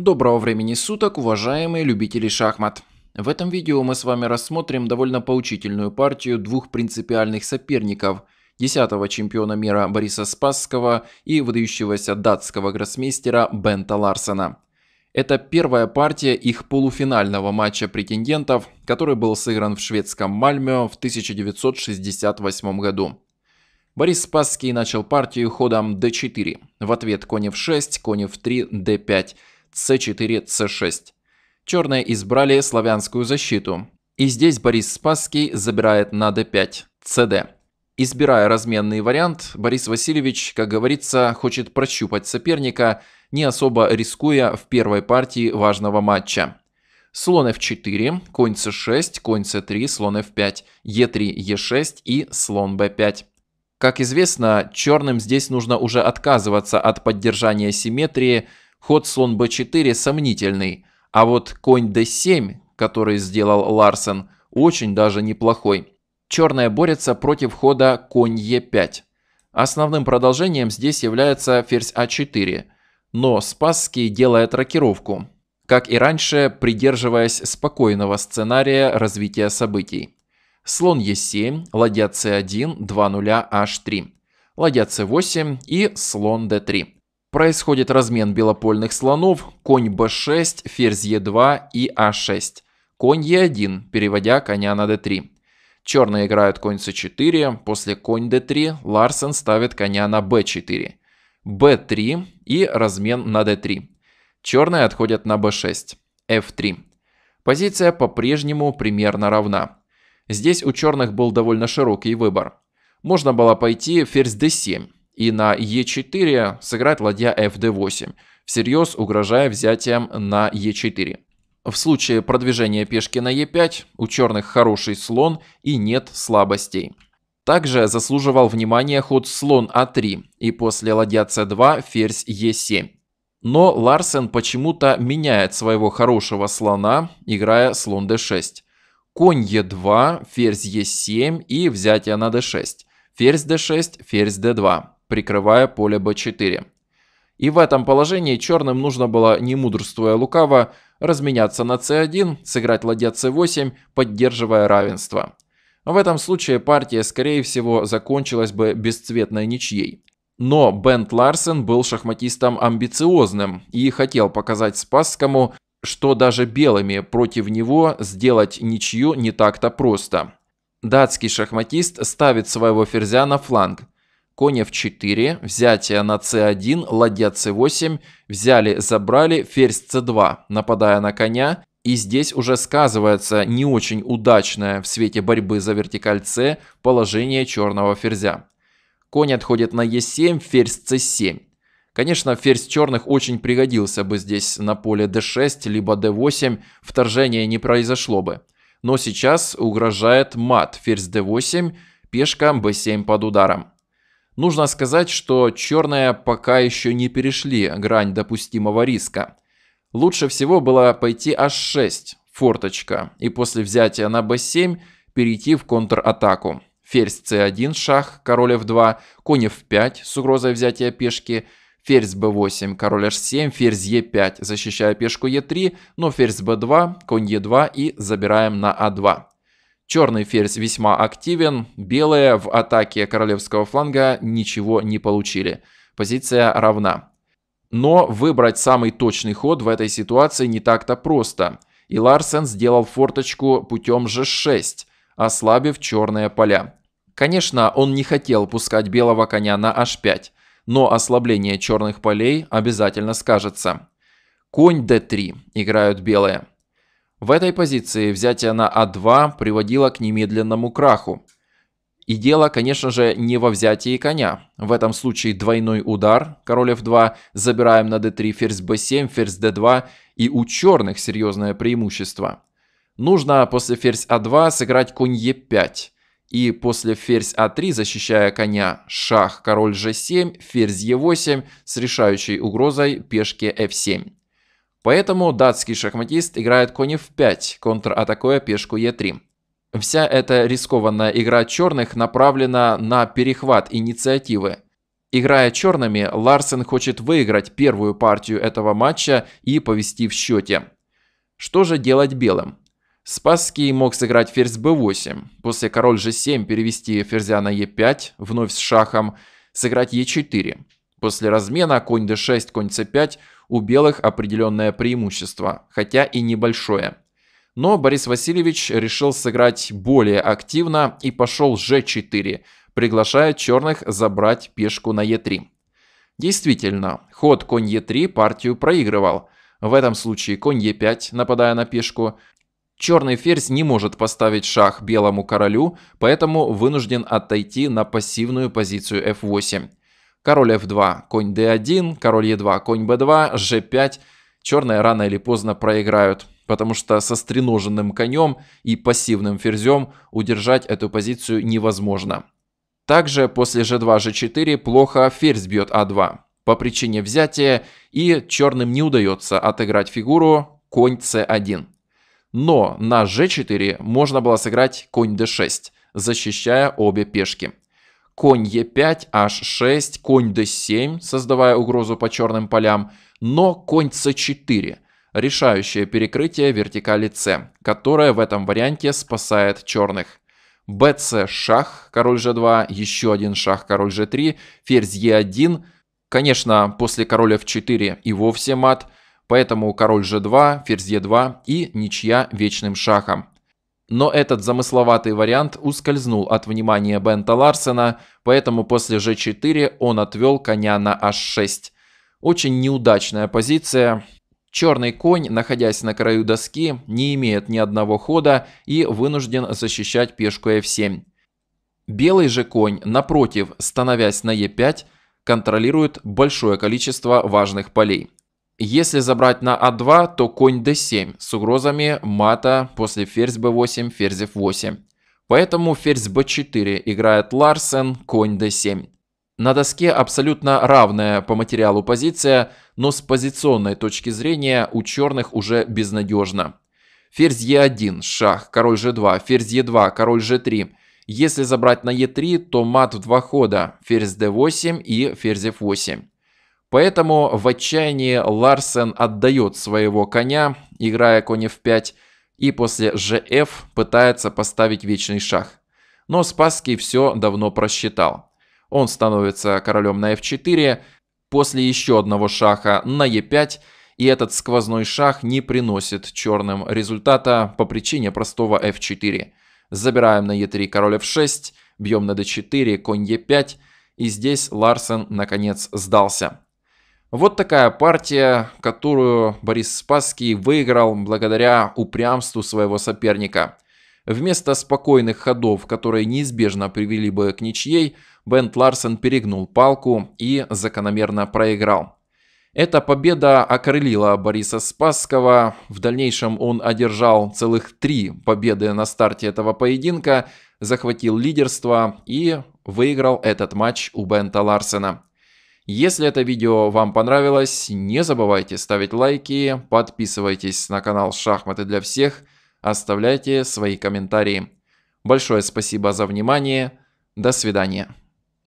Доброго времени суток, уважаемые любители шахмат! В этом видео мы с вами рассмотрим довольно поучительную партию двух принципиальных соперников – чемпиона мира Бориса Спасского и выдающегося датского гроссмейстера Бента Ларсена. Это первая партия их полуфинального матча претендентов, который был сыгран в шведском Мальмё в 1968 году. Борис Спасский начал партию ходом d4, в ответ конь f6, конь f3, d5– c4-c6. Черные избрали славянскую защиту. И здесь Борис Спасский забирает на d5, cd. Избирая разменный вариант, Борис Васильевич, как говорится, хочет прощупать соперника, не особо рискуя в первой партии важного матча. Слон f4, конь c6, конь c3, слон f5, e3, e6 и слон b5. Как известно, черным здесь нужно уже отказываться от поддержания симметрии, Ход слон b4 сомнительный, а вот конь d7, который сделал Ларсен, очень даже неплохой. Черная борется против хода конь e5. Основным продолжением здесь является ферзь а4, но Спасский делает рокировку, как и раньше, придерживаясь спокойного сценария развития событий. Слон e7, ладья c1, 2 0 h3, ладья c8 и слон d3. Происходит размен белопольных слонов, конь b6, ферзь e2 и a6. А конь e1, переводя коня на d3. Черные играют конь c4, после конь d3 Ларсен ставит коня на b4. b3 и размен на d3. Черные отходят на b6, f3. Позиция по-прежнему примерно равна. Здесь у черных был довольно широкий выбор. Можно было пойти ферзь d7, и на Е4 сыграть ладья FD8, всерьез угрожая взятием на Е4. В случае продвижения пешки на Е5 у черных хороший слон и нет слабостей. Также заслуживал внимания ход слон А3 и после ладья c 2 ферзь Е7. Но Ларсен почему-то меняет своего хорошего слона, играя слон d6. Конь e2, ферзь e7 и взятие на d6. Ферзь d6, ферзь d2 прикрывая поле b4. И в этом положении черным нужно было, не мудрствуя лукаво, разменяться на c1, сыграть ладья c8, поддерживая равенство. В этом случае партия, скорее всего, закончилась бы бесцветной ничьей. Но Бент Ларсен был шахматистом амбициозным и хотел показать Спасскому, что даже белыми против него сделать ничью не так-то просто. Датский шахматист ставит своего ферзя на фланг – конь f4, взятие на c1, ладья c8, взяли, забрали, ферзь c2, нападая на коня. И здесь уже сказывается не очень удачное в свете борьбы за вертикаль c положение черного ферзя. Конь отходит на e7, ферзь c7. Конечно, ферзь черных очень пригодился бы здесь на поле d6, либо d8, вторжение не произошло бы. Но сейчас угрожает мат, ферзь d8, пешка b7 под ударом. Нужно сказать, что черные пока еще не перешли грань допустимого риска. Лучше всего было пойти h6, форточка, и после взятия на b7 перейти в контратаку. Ферзь c1, шах, король f2, конь f5 с угрозой взятия пешки, ферзь b8, король h7, ферзь e5, защищая пешку e3, но ферзь b2, конь e2 и забираем на a2. А Черный ферзь весьма активен, белые в атаке королевского фланга ничего не получили. Позиция равна. Но выбрать самый точный ход в этой ситуации не так-то просто. И Ларсен сделал форточку путем g6, ослабив черные поля. Конечно, он не хотел пускать белого коня на h5, но ослабление черных полей обязательно скажется. Конь d3 играют белые. В этой позиции взятие на А2 приводило к немедленному краху. И дело, конечно же, не во взятии коня. В этом случае двойной удар, король f2, забираем на d3, ферзь b7, ферзь d2, и у черных серьезное преимущество. Нужно после ферзь a а 2 сыграть конь e5. И после ферзь a а 3 защищая коня, шах, король g7, ферзь e8 с решающей угрозой пешки f7. Поэтому датский шахматист играет конь f5, контратакуя пешку e3. Вся эта рискованная игра черных направлена на перехват инициативы. Играя черными, Ларсен хочет выиграть первую партию этого матча и повести в счете. Что же делать белым? Спасский мог сыграть ферзь b8, после король g7 перевести ферзя на e5, вновь с шахом, сыграть e4. После размена конь d6, конь c5 у белых определенное преимущество, хотя и небольшое. Но Борис Васильевич решил сыграть более активно и пошел g4, приглашая черных забрать пешку на e3. Действительно, ход конь e3 партию проигрывал. В этом случае конь e5, нападая на пешку, Черный ферзь не может поставить шах белому королю, поэтому вынужден отойти на пассивную позицию f8 король f2, конь d1, король e2, конь b2, g5. Черные рано или поздно проиграют, потому что со стреноженным конем и пассивным ферзем удержать эту позицию невозможно. Также после g2, g4 плохо ферзь бьет a а 2 по причине взятия, и черным не удается отыграть фигуру конь c1. Но на g4 можно было сыграть конь d6, защищая обе пешки конь e 5 H6, конь D7, создавая угрозу по черным полям, но конь C4 – решающее перекрытие вертикали c, которое в этом варианте спасает черных. БЦ шах, король G2, еще один шах, король G3, ферзь e 1 Конечно, после короля F4 и вовсе мат, поэтому король G2, ферзь e 2 и ничья вечным шахом. Но этот замысловатый вариант ускользнул от внимания Бента Ларсена, поэтому после g4 он отвел коня на h6. Очень неудачная позиция. Черный конь, находясь на краю доски, не имеет ни одного хода и вынужден защищать пешку f7. Белый же конь, напротив, становясь на e5, контролирует большое количество важных полей. Если забрать на А2, то конь d7 с угрозами мата после ферзь b8, ферзь f8. Поэтому ферзь b4 играет Ларсен, конь d7. На доске абсолютно равная по материалу позиция, но с позиционной точки зрения у черных уже безнадежно. Ферзь e1, шах, король g2, ферзь e2, король g3. Если забрать на e3, то мат в два хода, ферзь d8 и ферзь f8. Поэтому в отчаянии Ларсен отдает своего коня, играя коня в 5, и после ЖФ пытается поставить вечный шах. Но Спасский все давно просчитал. Он становится королем на f4, после еще одного шаха на e5, и этот сквозной шах не приносит черным результата по причине простого f4. Забираем на e3 король f6, бьем на d4, конь e5, и здесь Ларсен наконец сдался. Вот такая партия, которую Борис Спасский выиграл благодаря упрямству своего соперника. Вместо спокойных ходов, которые неизбежно привели бы к ничьей, Бент Ларсен перегнул палку и закономерно проиграл. Эта победа окрылила Бориса Спасского. В дальнейшем он одержал целых три победы на старте этого поединка, захватил лидерство и выиграл этот матч у Бента Ларсена. Если это видео вам понравилось, не забывайте ставить лайки, подписывайтесь на канал «Шахматы для всех», оставляйте свои комментарии. Большое спасибо за внимание, до свидания.